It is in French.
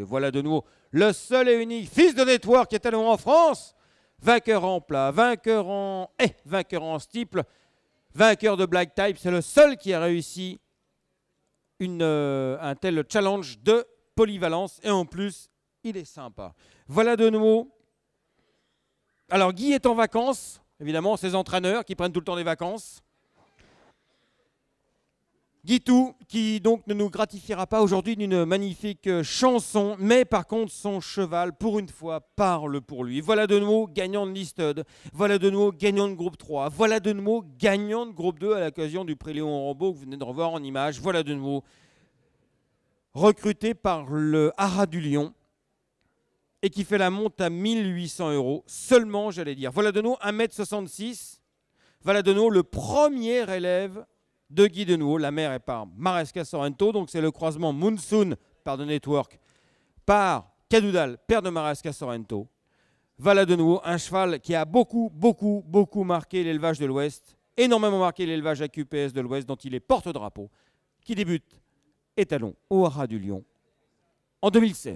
voilà de nouveau le seul et unique fils de Network qui est allé en France. Vainqueur en plat, vainqueur en eh, vainqueur en steeple, vainqueur de Black Type. C'est le seul qui a réussi euh, un tel challenge de polyvalence. Et en plus, il est sympa. Voilà de nouveau. Alors Guy est en vacances, évidemment, ses entraîneurs qui prennent tout le temps des vacances. Guitou, qui donc ne nous gratifiera pas aujourd'hui d'une magnifique chanson, mais par contre son cheval, pour une fois, parle pour lui. Voilà de nouveau gagnant de Listed, voilà de nouveau gagnant de groupe 3, voilà de nouveau gagnant de groupe 2 à l'occasion du prix Léon Rambo que vous venez de revoir en image, voilà de nouveau recruté par le Haras du Lion et qui fait la monte à 1800 euros seulement, j'allais dire. Voilà de nouveau 1m66, voilà de nouveau le premier élève de Guy de nouveau. La mer est par Maresca Sorrento, donc c'est le croisement Monsoon par The Network par Cadoudal, père de Maresca Sorrento. Voilà de nouveau un cheval qui a beaucoup, beaucoup, beaucoup marqué l'élevage de l'Ouest, énormément marqué l'élevage QPS de l'Ouest, dont il est porte-drapeau, qui débute étalon au Haras du Lion en 2016.